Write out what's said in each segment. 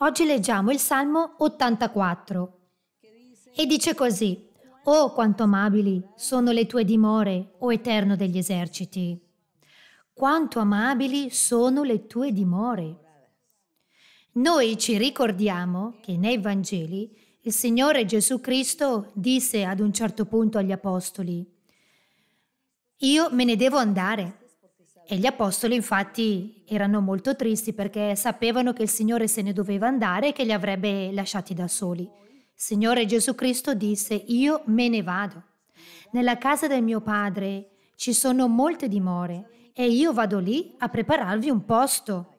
Oggi leggiamo il Salmo 84 e dice così, Oh quanto amabili sono le tue dimore, o Eterno degli eserciti! Quanto amabili sono le tue dimore! Noi ci ricordiamo che nei Vangeli il Signore Gesù Cristo disse ad un certo punto agli Apostoli, io me ne devo andare. E gli apostoli infatti erano molto tristi perché sapevano che il Signore se ne doveva andare e che li avrebbe lasciati da soli. Il Signore Gesù Cristo disse, io me ne vado. Nella casa del mio Padre ci sono molte dimore e io vado lì a prepararvi un posto.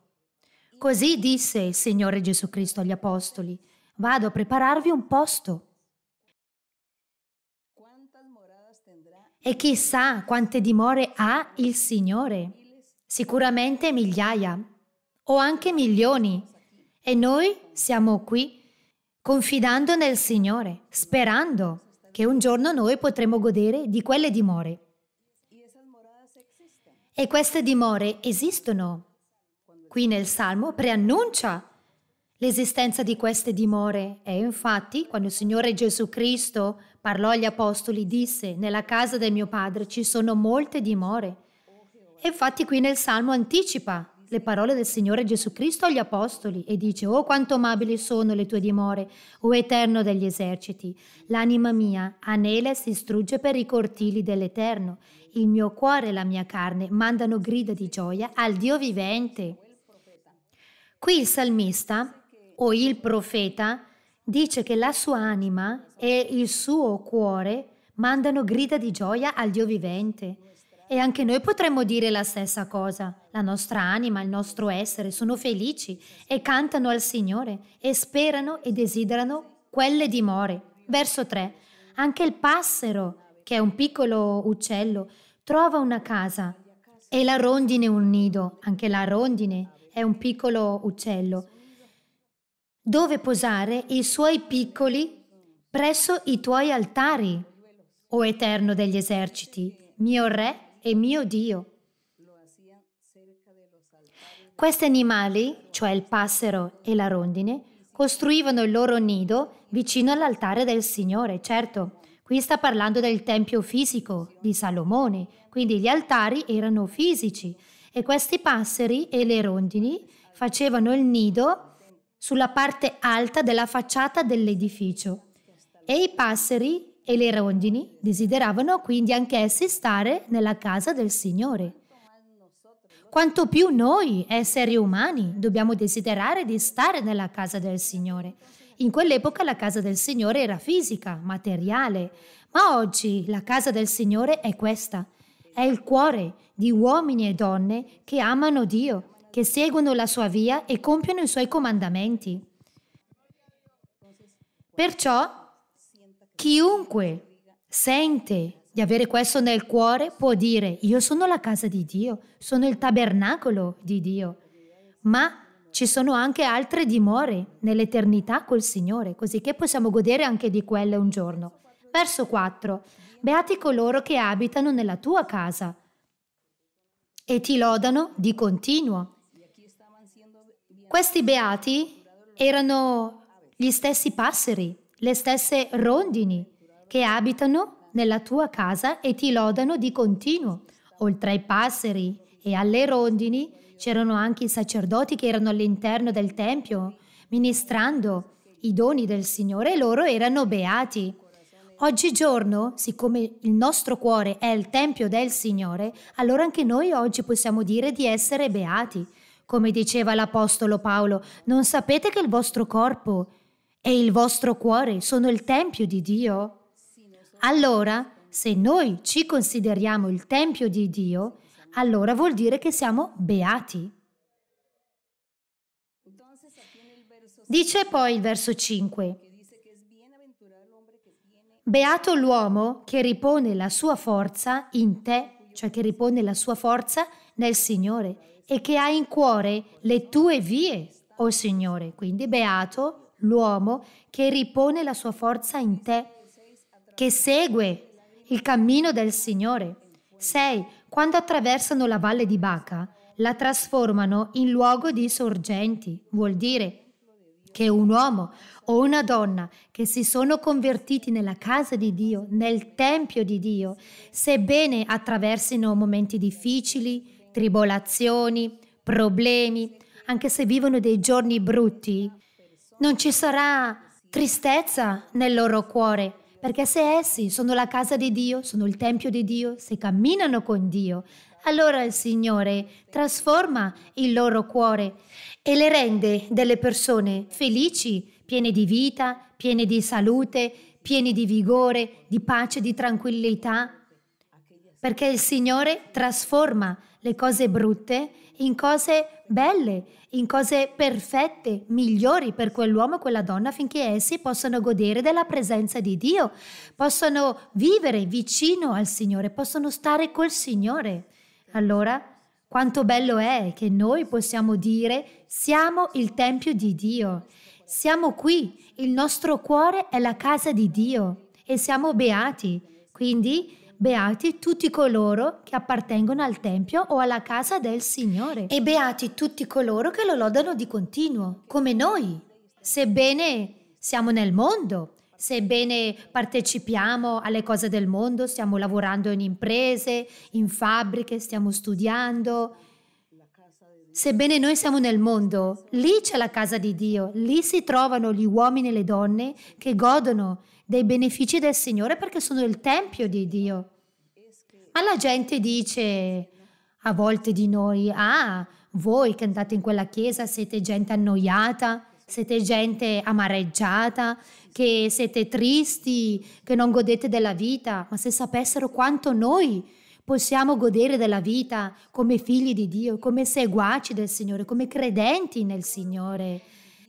Così disse il Signore Gesù Cristo agli apostoli, vado a prepararvi un posto. E chissà quante dimore ha il Signore. Sicuramente migliaia o anche milioni. E noi siamo qui confidando nel Signore, sperando che un giorno noi potremo godere di quelle dimore. E queste dimore esistono. Qui nel Salmo preannuncia L'esistenza di queste dimore è infatti, quando il Signore Gesù Cristo parlò agli Apostoli, disse, nella casa del mio Padre ci sono molte dimore. E infatti qui nel Salmo anticipa le parole del Signore Gesù Cristo agli Apostoli e dice, oh quanto amabili sono le tue dimore, o Eterno degli eserciti, l'anima mia anela e si strugge per i cortili dell'Eterno, il mio cuore e la mia carne mandano grida di gioia al Dio vivente. Qui il salmista o il profeta dice che la sua anima e il suo cuore mandano grida di gioia al Dio vivente. E anche noi potremmo dire la stessa cosa. La nostra anima, il nostro essere sono felici e cantano al Signore e sperano e desiderano quelle dimore. Verso 3. Anche il passero, che è un piccolo uccello, trova una casa e la rondine un nido. Anche la rondine è un piccolo uccello dove posare i suoi piccoli presso i tuoi altari, o Eterno degli eserciti, mio Re e mio Dio. Questi animali, cioè il passero e la rondine, costruivano il loro nido vicino all'altare del Signore, certo. Qui sta parlando del tempio fisico di Salomone, quindi gli altari erano fisici e questi passeri e le rondini facevano il nido sulla parte alta della facciata dell'edificio e i passeri e le rondini desideravano quindi anch'essi stare nella casa del Signore. Quanto più noi, esseri umani, dobbiamo desiderare di stare nella casa del Signore. In quell'epoca la casa del Signore era fisica, materiale, ma oggi la casa del Signore è questa, è il cuore di uomini e donne che amano Dio che seguono la sua via e compiono i suoi comandamenti. Perciò chiunque sente di avere questo nel cuore può dire io sono la casa di Dio, sono il tabernacolo di Dio, ma ci sono anche altre dimore nell'eternità col Signore, così che possiamo godere anche di quelle un giorno. Verso 4. Beati coloro che abitano nella tua casa e ti lodano di continuo. Questi beati erano gli stessi passeri, le stesse rondini che abitano nella tua casa e ti lodano di continuo. Oltre ai passeri e alle rondini c'erano anche i sacerdoti che erano all'interno del Tempio, ministrando i doni del Signore e loro erano beati. Oggigiorno, siccome il nostro cuore è il Tempio del Signore, allora anche noi oggi possiamo dire di essere beati come diceva l'Apostolo Paolo, non sapete che il vostro corpo e il vostro cuore sono il Tempio di Dio? Allora, se noi ci consideriamo il Tempio di Dio, allora vuol dire che siamo beati. Dice poi il verso 5. Beato l'uomo che ripone la sua forza in te, cioè che ripone la sua forza in te nel Signore e che ha in cuore le tue vie, o oh Signore. Quindi beato l'uomo che ripone la sua forza in te, che segue il cammino del Signore. Sei, Quando attraversano la valle di Baca, la trasformano in luogo di sorgenti. Vuol dire che un uomo o una donna che si sono convertiti nella casa di Dio, nel tempio di Dio, sebbene attraversino momenti difficili, tribolazioni, problemi, anche se vivono dei giorni brutti, non ci sarà tristezza nel loro cuore, perché se essi sono la casa di Dio, sono il tempio di Dio, se camminano con Dio, allora il Signore trasforma il loro cuore e le rende delle persone felici, piene di vita, piene di salute, piene di vigore, di pace, di tranquillità perché il Signore trasforma le cose brutte in cose belle, in cose perfette, migliori per quell'uomo e quella donna affinché essi possano godere della presenza di Dio, possano vivere vicino al Signore, possono stare col Signore. Allora, quanto bello è che noi possiamo dire siamo il Tempio di Dio, siamo qui, il nostro cuore è la casa di Dio e siamo beati. Quindi Beati tutti coloro che appartengono al Tempio o alla casa del Signore. E beati tutti coloro che lo lodano di continuo, come noi. Sebbene siamo nel mondo, sebbene partecipiamo alle cose del mondo, stiamo lavorando in imprese, in fabbriche, stiamo studiando, Sebbene noi siamo nel mondo, lì c'è la casa di Dio, lì si trovano gli uomini e le donne che godono dei benefici del Signore perché sono il tempio di Dio. Ma la gente dice a volte di noi, ah, voi che andate in quella chiesa siete gente annoiata, siete gente amareggiata, che siete tristi, che non godete della vita, ma se sapessero quanto noi possiamo godere della vita come figli di Dio, come seguaci del Signore, come credenti nel Signore.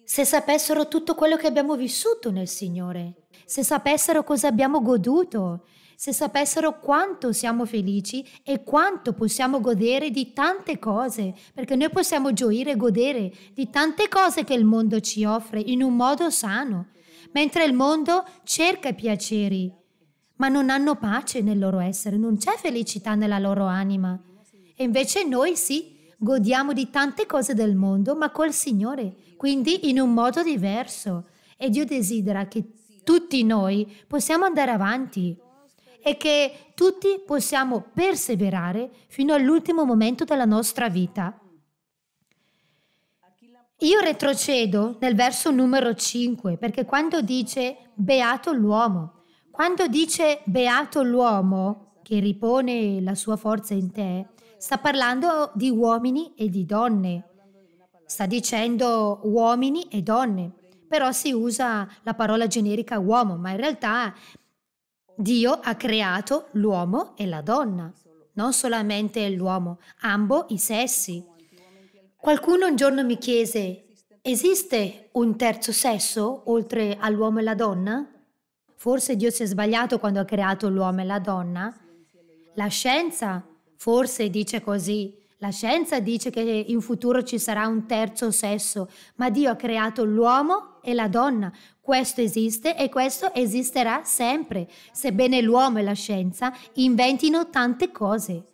Se sapessero tutto quello che abbiamo vissuto nel Signore, se sapessero cosa abbiamo goduto, se sapessero quanto siamo felici e quanto possiamo godere di tante cose, perché noi possiamo gioire e godere di tante cose che il mondo ci offre in un modo sano, mentre il mondo cerca piaceri, ma non hanno pace nel loro essere, non c'è felicità nella loro anima. E invece noi sì, godiamo di tante cose del mondo, ma col Signore, quindi in un modo diverso. E Dio desidera che tutti noi possiamo andare avanti e che tutti possiamo perseverare fino all'ultimo momento della nostra vita. Io retrocedo nel verso numero 5 perché quando dice beato l'uomo, quando dice beato l'uomo che ripone la sua forza in te, sta parlando di uomini e di donne. Sta dicendo uomini e donne, però si usa la parola generica uomo, ma in realtà Dio ha creato l'uomo e la donna, non solamente l'uomo, ambo i sessi. Qualcuno un giorno mi chiese, esiste un terzo sesso oltre all'uomo e la donna? Forse Dio si è sbagliato quando ha creato l'uomo e la donna? La scienza forse dice così. La scienza dice che in futuro ci sarà un terzo sesso, ma Dio ha creato l'uomo e la donna. Questo esiste e questo esisterà sempre, sebbene l'uomo e la scienza inventino tante cose.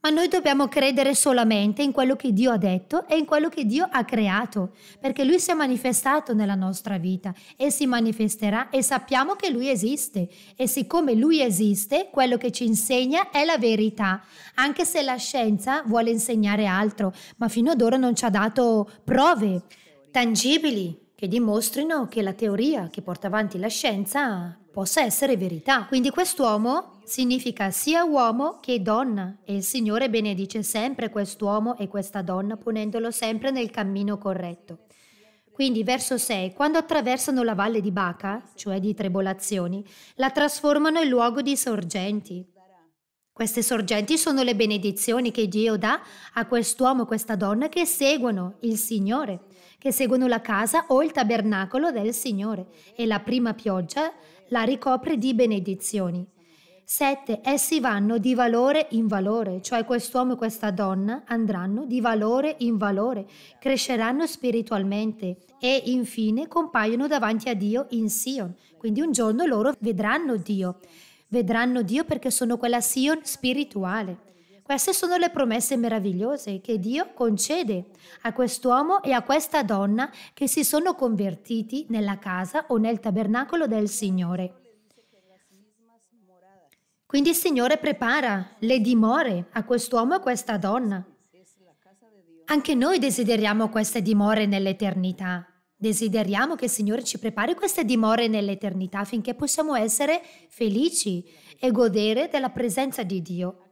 Ma noi dobbiamo credere solamente in quello che Dio ha detto e in quello che Dio ha creato, perché Lui si è manifestato nella nostra vita e si manifesterà e sappiamo che Lui esiste. E siccome Lui esiste, quello che ci insegna è la verità, anche se la scienza vuole insegnare altro, ma fino ad ora non ci ha dato prove tangibili che dimostrino che la teoria che porta avanti la scienza possa essere verità. Quindi quest'uomo significa sia uomo che donna e il Signore benedice sempre quest'uomo e questa donna ponendolo sempre nel cammino corretto. Quindi verso 6, quando attraversano la valle di Baca, cioè di tribolazioni, la trasformano in luogo di sorgenti. Queste sorgenti sono le benedizioni che Dio dà a quest'uomo e questa donna che seguono il Signore, che seguono la casa o il tabernacolo del Signore e la prima pioggia la ricopre di benedizioni. 7. Essi vanno di valore in valore, cioè quest'uomo e questa donna andranno di valore in valore, cresceranno spiritualmente e infine compaiono davanti a Dio in Sion. Quindi un giorno loro vedranno Dio. Vedranno Dio perché sono quella Sion spirituale. Queste sono le promesse meravigliose che Dio concede a quest'uomo e a questa donna che si sono convertiti nella casa o nel tabernacolo del Signore. Quindi il Signore prepara le dimore a quest'uomo e a questa donna. Anche noi desideriamo queste dimore nell'eternità. Desideriamo che il Signore ci prepari queste dimore nell'eternità affinché possiamo essere felici e godere della presenza di Dio.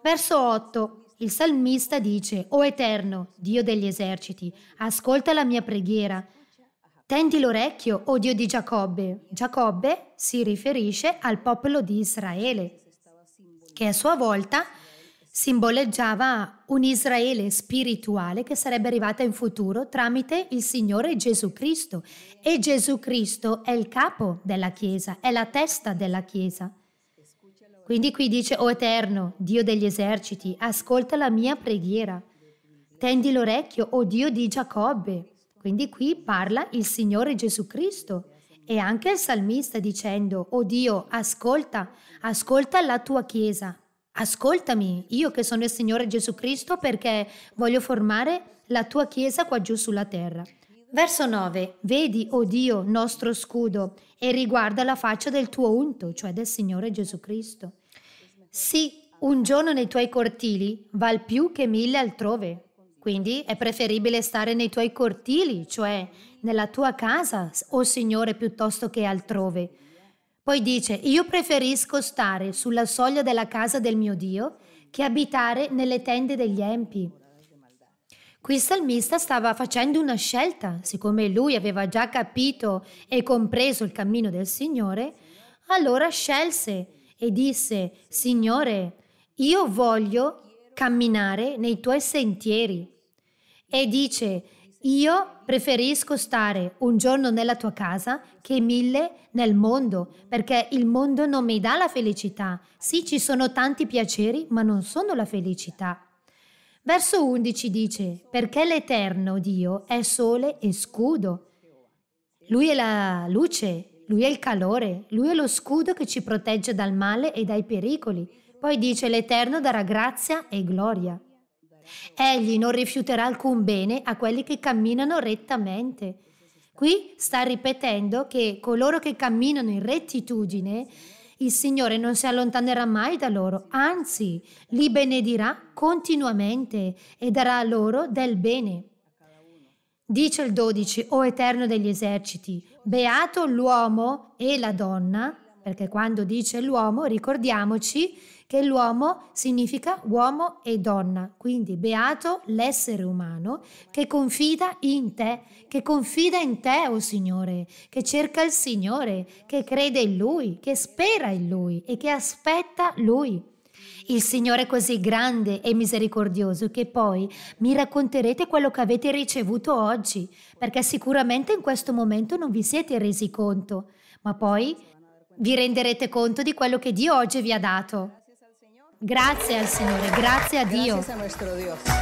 Verso 8. Il salmista dice, O Eterno, Dio degli eserciti, ascolta la mia preghiera Tendi l'orecchio, o oh Dio di Giacobbe. Giacobbe si riferisce al popolo di Israele, che a sua volta simboleggiava un Israele spirituale che sarebbe arrivata in futuro tramite il Signore Gesù Cristo. E Gesù Cristo è il capo della Chiesa, è la testa della Chiesa. Quindi qui dice, O Eterno, Dio degli eserciti, ascolta la mia preghiera. Tendi l'orecchio, o oh Dio di Giacobbe. Quindi qui parla il Signore Gesù Cristo e anche il salmista dicendo, oh Dio, ascolta, ascolta la tua Chiesa, ascoltami, io che sono il Signore Gesù Cristo perché voglio formare la tua Chiesa qua giù sulla terra. Verso 9. Vedi, o oh Dio, nostro scudo, e riguarda la faccia del tuo unto, cioè del Signore Gesù Cristo. Sì, un giorno nei tuoi cortili val più che mille altrove. Quindi è preferibile stare nei tuoi cortili, cioè nella tua casa, o oh Signore, piuttosto che altrove. Poi dice, io preferisco stare sulla soglia della casa del mio Dio che abitare nelle tende degli empi. Qui il salmista stava facendo una scelta, siccome lui aveva già capito e compreso il cammino del Signore, allora scelse e disse, Signore, io voglio camminare nei tuoi sentieri. E dice, io preferisco stare un giorno nella tua casa che mille nel mondo, perché il mondo non mi dà la felicità. Sì, ci sono tanti piaceri, ma non sono la felicità. Verso 11 dice, perché l'Eterno Dio è sole e scudo. Lui è la luce, lui è il calore, lui è lo scudo che ci protegge dal male e dai pericoli. Poi dice l'Eterno darà grazia e gloria. Egli non rifiuterà alcun bene a quelli che camminano rettamente. Qui sta ripetendo che coloro che camminano in rettitudine, il Signore non si allontanerà mai da loro, anzi li benedirà continuamente e darà loro del bene. Dice il 12, O Eterno degli eserciti, beato l'uomo e la donna perché quando dice l'uomo ricordiamoci che l'uomo significa uomo e donna, quindi beato l'essere umano che confida in te, che confida in te, o oh Signore, che cerca il Signore, che crede in Lui, che spera in Lui e che aspetta Lui. Il Signore è così grande e misericordioso che poi mi racconterete quello che avete ricevuto oggi, perché sicuramente in questo momento non vi siete resi conto, ma poi vi renderete conto di quello che Dio oggi vi ha dato. Grazie al Signore, grazie a Dio.